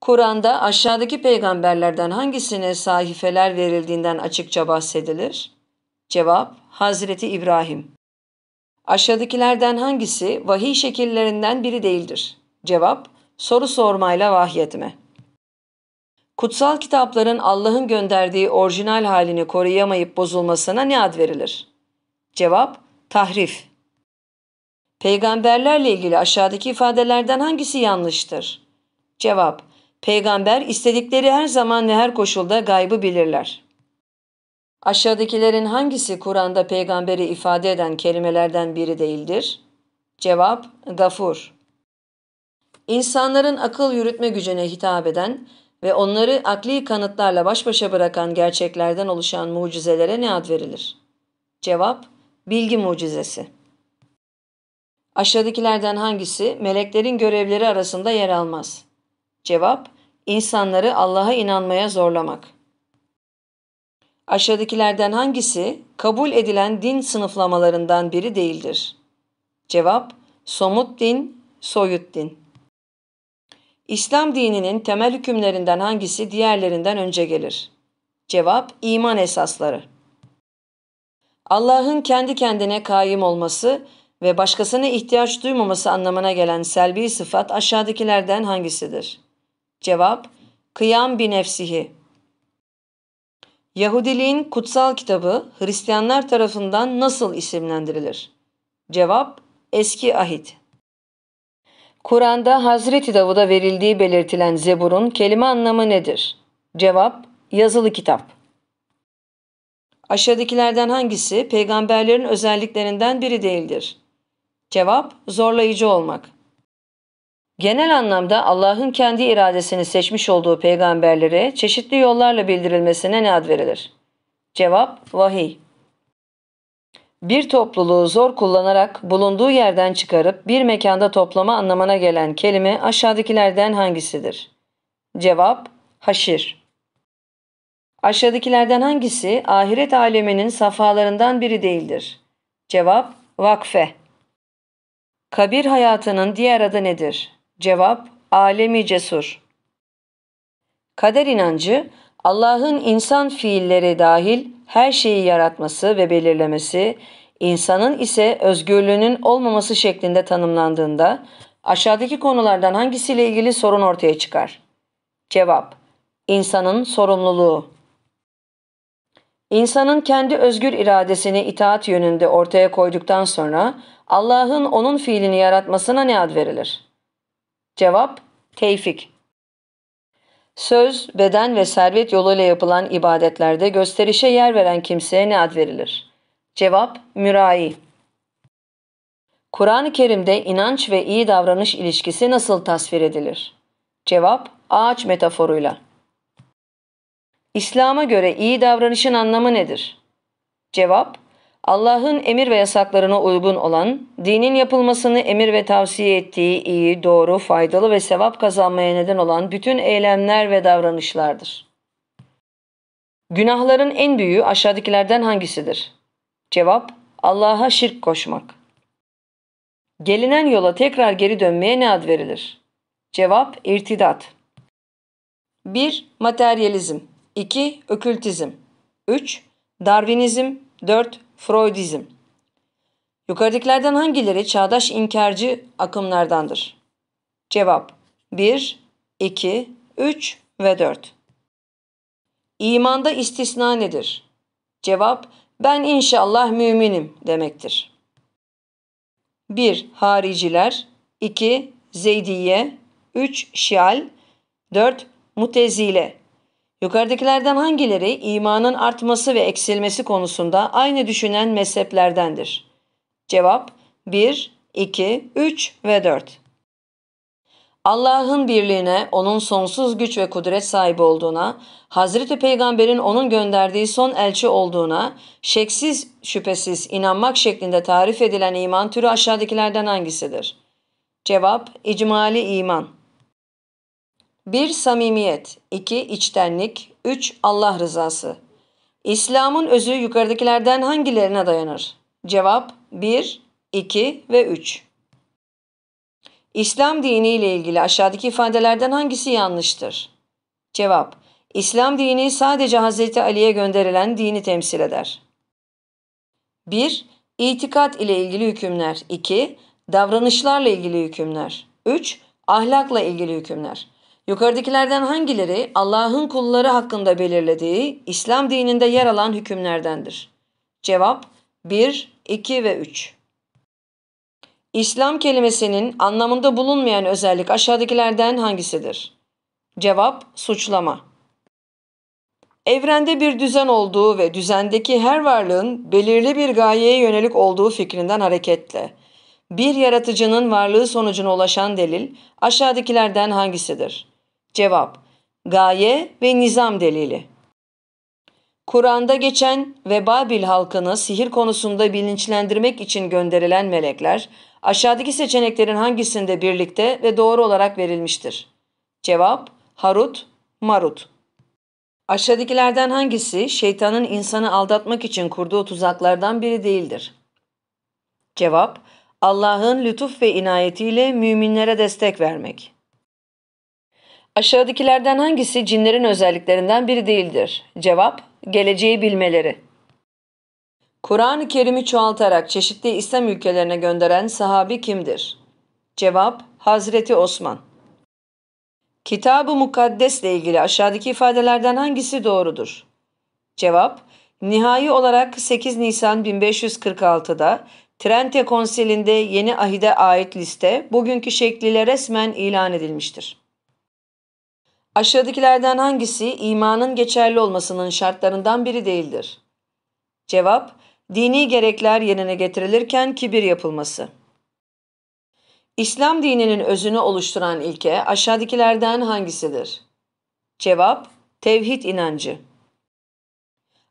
Kur'an'da aşağıdaki peygamberlerden hangisine sahifeler verildiğinden açıkça bahsedilir? Cevap Hazreti İbrahim. Aşağıdakilerden hangisi vahiy şekillerinden biri değildir? Cevap soru sormayla vahyetme. Kutsal kitapların Allah'ın gönderdiği orijinal halini koruyamayıp bozulmasına ne ad verilir? Cevap tahrif. Peygamberlerle ilgili aşağıdaki ifadelerden hangisi yanlıştır? Cevap Peygamber istedikleri her zaman ve her koşulda gaybı bilirler. Aşağıdakilerin hangisi Kur'an'da peygamberi ifade eden kelimelerden biri değildir? Cevap Gafur. İnsanların akıl yürütme gücüne hitap eden ve onları akli kanıtlarla baş başa bırakan gerçeklerden oluşan mucizelere ne ad verilir? Cevap Bilgi mucizesi. Aşağıdakilerden hangisi meleklerin görevleri arasında yer almaz? Cevap insanları Allah'a inanmaya zorlamak. Aşağıdakilerden hangisi kabul edilen din sınıflamalarından biri değildir? Cevap: Somut din, soyut din. İslam dininin temel hükümlerinden hangisi diğerlerinden önce gelir? Cevap: İman esasları. Allah'ın kendi kendine kaim olması ve başkasına ihtiyaç duymaması anlamına gelen selbi sıfat aşağıdakilerden hangisidir? Cevap, kıyam bi nefsihi. Yahudiliğin kutsal kitabı Hristiyanlar tarafından nasıl isimlendirilir? Cevap, eski ahit. Kur'an'da Hazreti Davud'a verildiği belirtilen Zebur'un kelime anlamı nedir? Cevap, yazılı kitap. Aşağıdakilerden hangisi peygamberlerin özelliklerinden biri değildir? Cevap, zorlayıcı olmak. Genel anlamda Allah'ın kendi iradesini seçmiş olduğu peygamberlere çeşitli yollarla bildirilmesine ne ad verilir? Cevap vahiy. Bir topluluğu zor kullanarak bulunduğu yerden çıkarıp bir mekanda toplama anlamına gelen kelime aşağıdakilerden hangisidir? Cevap haşir. Aşağıdakilerden hangisi ahiret aleminin safhalarından biri değildir? Cevap vakfe. Kabir hayatının diğer adı nedir? Cevap alemi cesur. Kader inancı Allah'ın insan fiilleri dahil her şeyi yaratması ve belirlemesi, insanın ise özgürlüğünün olmaması şeklinde tanımlandığında aşağıdaki konulardan hangisiyle ilgili sorun ortaya çıkar? Cevap İnsanın sorumluluğu İnsanın kendi özgür iradesini itaat yönünde ortaya koyduktan sonra Allah'ın onun fiilini yaratmasına ne ad verilir? Cevap Tevfik Söz, beden ve servet yoluyla yapılan ibadetlerde gösterişe yer veren kimseye ne ad verilir? Cevap Mürai Kur'an-ı Kerim'de inanç ve iyi davranış ilişkisi nasıl tasvir edilir? Cevap Ağaç metaforuyla İslam'a göre iyi davranışın anlamı nedir? Cevap Allah'ın emir ve yasaklarına uygun olan, dinin yapılmasını emir ve tavsiye ettiği iyi, doğru, faydalı ve sevap kazanmaya neden olan bütün eylemler ve davranışlardır. Günahların en büyüğü aşağıdakilerden hangisidir? Cevap, Allah'a şirk koşmak. Gelinen yola tekrar geri dönmeye ne ad verilir? Cevap, irtidat. 1. Materyalizm 2. Ökültizm 3. Darwinizm 4. Freudizm Yukarıdakilerden hangileri çağdaş inkarcı akımlardandır? Cevap 1, 2, 3 ve 4 İmanda istisna nedir? Cevap ben inşallah müminim demektir. 1. Hariciler 2. Zeydiye 3. Şial 4. Mutezile Yukarıdakilerden hangileri imanın artması ve eksilmesi konusunda aynı düşünen mezheplerdendir? Cevap 1, 2, 3 ve 4. Allah'ın birliğine, onun sonsuz güç ve kudret sahibi olduğuna, Hazreti Peygamber'in onun gönderdiği son elçi olduğuna, şeksiz şüphesiz inanmak şeklinde tarif edilen iman türü aşağıdakilerden hangisidir? Cevap, icmali iman. 1. Samimiyet 2. içtenlik 3. Allah rızası İslam'ın özü yukarıdakilerden hangilerine dayanır? Cevap 1, 2 ve 3. İslam dini ile ilgili aşağıdaki ifadelerden hangisi yanlıştır? Cevap İslam dini sadece Hz. Ali'ye gönderilen dini temsil eder. 1. İtikat ile ilgili hükümler. 2. Davranışlarla ilgili hükümler. 3. Ahlakla ilgili hükümler. Yukarıdakilerden hangileri Allah'ın kulları hakkında belirlediği İslam dininde yer alan hükümlerdendir? Cevap 1, 2 ve 3. İslam kelimesinin anlamında bulunmayan özellik aşağıdakilerden hangisidir? Cevap suçlama. Evrende bir düzen olduğu ve düzendeki her varlığın belirli bir gayeye yönelik olduğu fikrinden hareketle bir yaratıcının varlığı sonucuna ulaşan delil aşağıdakilerden hangisidir? Cevap Gaye ve nizam delili Kur'an'da geçen ve Babil halkını sihir konusunda bilinçlendirmek için gönderilen melekler, aşağıdaki seçeneklerin hangisinde birlikte ve doğru olarak verilmiştir? Cevap Harut, Marut. Aşağıdakilerden hangisi şeytanın insanı aldatmak için kurduğu tuzaklardan biri değildir? Cevap Allah'ın lütuf ve inayetiyle müminlere destek vermek. Aşağıdakilerden hangisi cinlerin özelliklerinden biri değildir? Cevap, geleceği bilmeleri. Kur'an-ı Kerim'i çoğaltarak çeşitli İslam ülkelerine gönderen sahabi kimdir? Cevap, Hazreti Osman. Kitab-ı Mukaddes ile ilgili aşağıdaki ifadelerden hangisi doğrudur? Cevap, nihai olarak 8 Nisan 1546'da Trente Konsili'nde yeni ahide ait liste bugünkü şekliyle resmen ilan edilmiştir. Aşağıdakilerden hangisi imanın geçerli olmasının şartlarından biri değildir? Cevap, dini gerekler yerine getirilirken kibir yapılması. İslam dininin özünü oluşturan ilke aşağıdakilerden hangisidir? Cevap, tevhid inancı.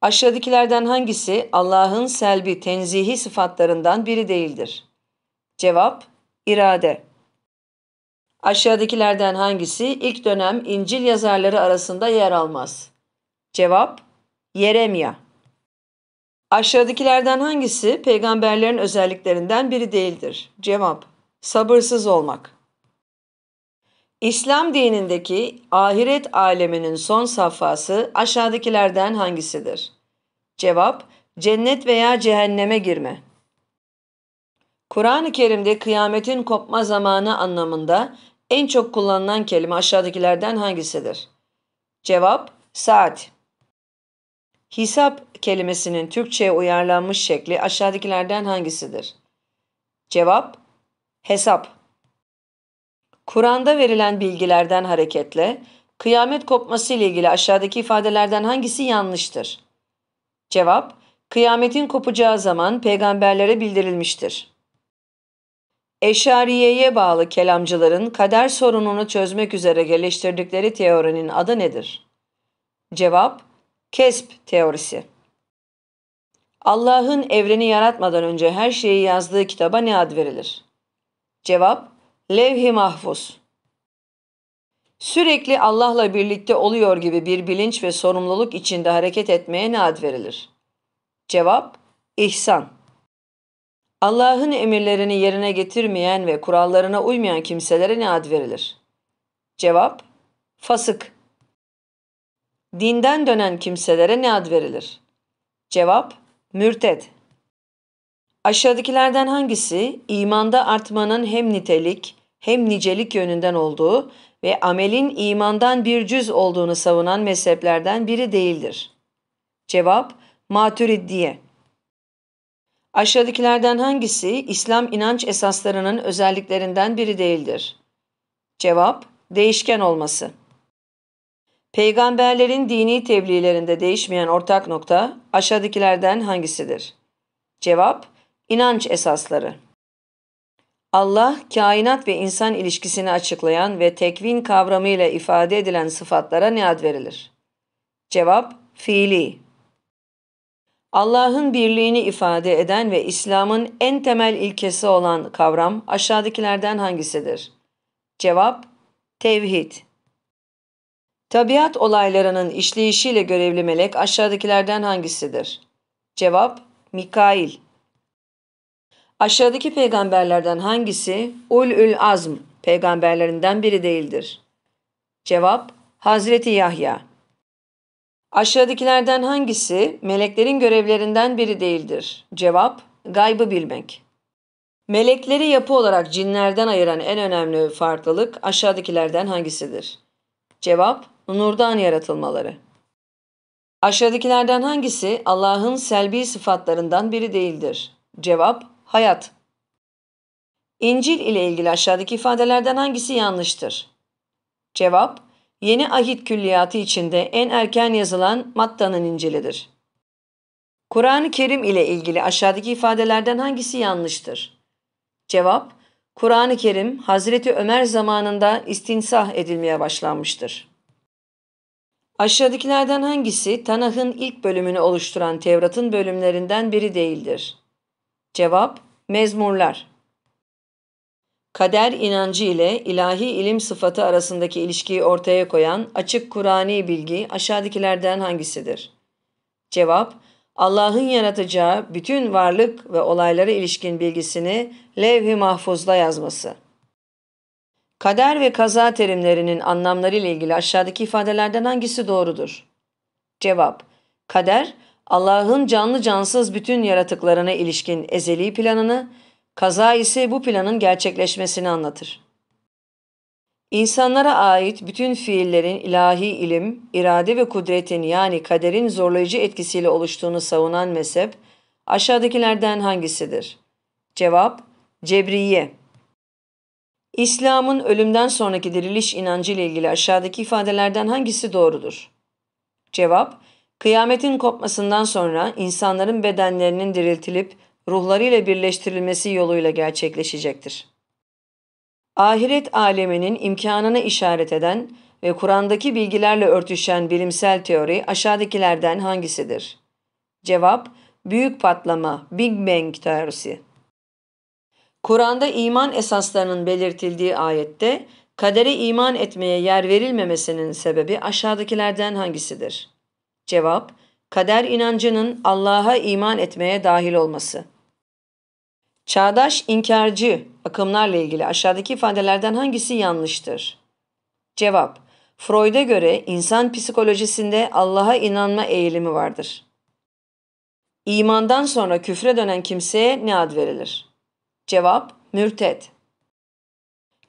Aşağıdakilerden hangisi Allah'ın selbi, tenzihi sıfatlarından biri değildir? Cevap, irade. Aşağıdakilerden hangisi ilk dönem İncil yazarları arasında yer almaz? Cevap Yeremya. Aşağıdakilerden hangisi peygamberlerin özelliklerinden biri değildir? Cevap Sabırsız olmak. İslam dinindeki ahiret aleminin son safhası aşağıdakilerden hangisidir? Cevap Cennet veya cehenneme girme. Kur'an-ı Kerim'de kıyametin kopma zamanı anlamında en çok kullanılan kelime aşağıdakilerden hangisidir? Cevap saat. Hesap kelimesinin Türkçe'ye uyarlanmış şekli aşağıdakilerden hangisidir? Cevap hesap. Kur'an'da verilen bilgilerden hareketle kıyamet kopması ile ilgili aşağıdaki ifadelerden hangisi yanlıştır? Cevap Kıyametin kopacağı zaman peygamberlere bildirilmiştir. Eşariyeye bağlı kelamcıların kader sorununu çözmek üzere geliştirdikleri teorinin adı nedir? Cevap, kesp teorisi. Allah'ın evreni yaratmadan önce her şeyi yazdığı kitaba ne ad verilir? Cevap, levh-i mahfuz. Sürekli Allah'la birlikte oluyor gibi bir bilinç ve sorumluluk içinde hareket etmeye ne ad verilir? Cevap, İhsan. Allah'ın emirlerini yerine getirmeyen ve kurallarına uymayan kimselere ne ad verilir? Cevap, fasık. Dinden dönen kimselere ne ad verilir? Cevap, mürted. Aşağıdakilerden hangisi imanda artmanın hem nitelik hem nicelik yönünden olduğu ve amelin imandan bir cüz olduğunu savunan mezheplerden biri değildir? Cevap, matüriddiye. Aşağıdakilerden hangisi İslam inanç esaslarının özelliklerinden biri değildir? Cevap, değişken olması. Peygamberlerin dini tebliğlerinde değişmeyen ortak nokta aşağıdakilerden hangisidir? Cevap, inanç esasları. Allah, kainat ve insan ilişkisini açıklayan ve tekvin kavramıyla ifade edilen sıfatlara ne ad verilir? Cevap, fiili. Allah'ın birliğini ifade eden ve İslam'ın en temel ilkesi olan kavram aşağıdakilerden hangisidir? Cevap Tevhid Tabiat olaylarının işleyişiyle görevli melek aşağıdakilerden hangisidir? Cevap Mikail Aşağıdaki peygamberlerden hangisi Ulül Azm peygamberlerinden biri değildir? Cevap Hazreti Yahya Aşağıdakilerden hangisi meleklerin görevlerinden biri değildir? Cevap, gaybı bilmek. Melekleri yapı olarak cinlerden ayıran en önemli farklılık aşağıdakilerden hangisidir? Cevap, nurdan yaratılmaları. Aşağıdakilerden hangisi Allah'ın selbi sıfatlarından biri değildir? Cevap, hayat. İncil ile ilgili aşağıdaki ifadelerden hangisi yanlıştır? Cevap, Yeni Ahit Külliyatı içinde en erken yazılan Matta'nın İncil'idir. Kur'an-ı Kerim ile ilgili aşağıdaki ifadelerden hangisi yanlıştır? Cevap, Kur'an-ı Kerim Hazreti Ömer zamanında istinsah edilmeye başlanmıştır. Aşağıdakilerden hangisi Tanah'ın ilk bölümünü oluşturan Tevrat'ın bölümlerinden biri değildir? Cevap, Mezmurlar kader inancı ile ilahi ilim sıfatı arasındaki ilişkiyi ortaya koyan açık Kur'ani bilgi aşağıdakilerden hangisidir? Cevap, Allah'ın yaratacağı bütün varlık ve olaylara ilişkin bilgisini levh-i mahfuzda yazması. Kader ve kaza terimlerinin anlamları ile ilgili aşağıdaki ifadelerden hangisi doğrudur? Cevap, kader, Allah'ın canlı cansız bütün yaratıklarına ilişkin ezeli planını, Kaza ise bu planın gerçekleşmesini anlatır. İnsanlara ait bütün fiillerin ilahi ilim, irade ve kudretin yani kaderin zorlayıcı etkisiyle oluştuğunu savunan mezhep aşağıdakilerden hangisidir? Cevap Cebriye İslam'ın ölümden sonraki diriliş inancı ile ilgili aşağıdaki ifadelerden hangisi doğrudur? Cevap Kıyametin kopmasından sonra insanların bedenlerinin diriltilip ruhlarıyla birleştirilmesi yoluyla gerçekleşecektir. Ahiret aleminin imkanını işaret eden ve Kur'an'daki bilgilerle örtüşen bilimsel teori aşağıdakilerden hangisidir? Cevap, büyük patlama, Big Bang teorisi. Kur'an'da iman esaslarının belirtildiği ayette kadere iman etmeye yer verilmemesinin sebebi aşağıdakilerden hangisidir? Cevap, kader inancının Allah'a iman etmeye dahil olması. Çağdaş inkarcı akımlarla ilgili aşağıdaki ifadelerden hangisi yanlıştır? Cevap Freud'a göre insan psikolojisinde Allah'a inanma eğilimi vardır. İmandan sonra küfre dönen kimseye ne ad verilir? Cevap Mürted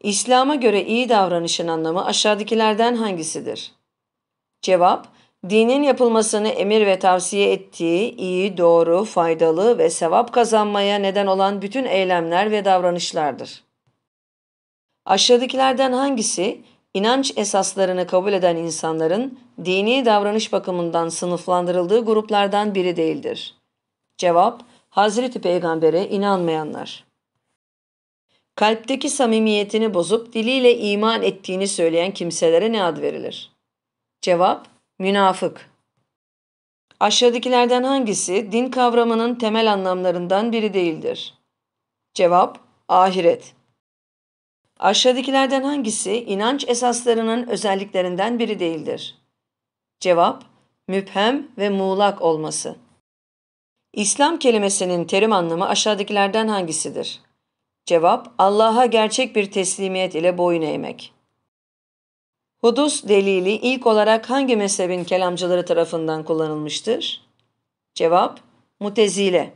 İslam'a göre iyi davranışın anlamı aşağıdakilerden hangisidir? Cevap dinin yapılmasını emir ve tavsiye ettiği iyi, doğru, faydalı ve sevap kazanmaya neden olan bütün eylemler ve davranışlardır. Aşağıdakilerden hangisi inanç esaslarını kabul eden insanların dini davranış bakımından sınıflandırıldığı gruplardan biri değildir? Cevap, Hazreti Peygamber'e inanmayanlar. Kalpteki samimiyetini bozup diliyle iman ettiğini söyleyen kimselere ne ad verilir? Cevap, Münafık Aşağıdakilerden hangisi din kavramının temel anlamlarından biri değildir? Cevap Ahiret Aşağıdakilerden hangisi inanç esaslarının özelliklerinden biri değildir? Cevap Müphem ve muğlak olması İslam kelimesinin terim anlamı aşağıdakilerden hangisidir? Cevap Allah'a gerçek bir teslimiyet ile boyun eğmek. Hudus delili ilk olarak hangi mezhebin kelamcıları tarafından kullanılmıştır? Cevap Mutezile.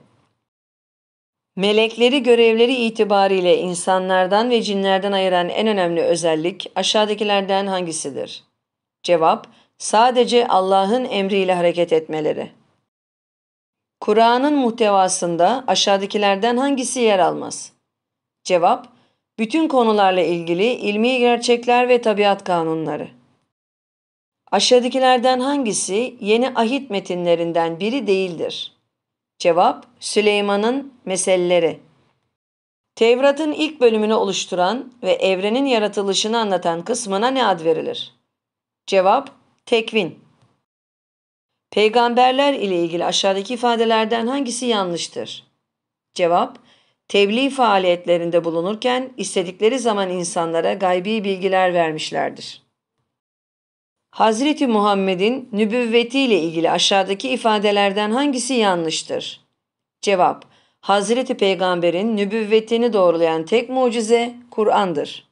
Melekleri görevleri itibariyle insanlardan ve cinlerden ayıran en önemli özellik aşağıdakilerden hangisidir? Cevap Sadece Allah'ın emriyle hareket etmeleri. Kur'an'ın muhtevasında aşağıdakilerden hangisi yer almaz? Cevap bütün konularla ilgili ilmi gerçekler ve tabiat kanunları. Aşağıdakilerden hangisi yeni ahit metinlerinden biri değildir? Cevap Süleyman'ın Meselleri. Tevrat'ın ilk bölümünü oluşturan ve evrenin yaratılışını anlatan kısmına ne ad verilir? Cevap Tekvin. Peygamberler ile ilgili aşağıdaki ifadelerden hangisi yanlıştır? Cevap tebliğ faaliyetlerinde bulunurken istedikleri zaman insanlara gaybi bilgiler vermişlerdir. Hazreti Muhammed'in nübüvvetiyle ilgili aşağıdaki ifadelerden hangisi yanlıştır? Cevap Hazreti Peygamber'in nübüvvetini doğrulayan tek mucize Kur'an'dır.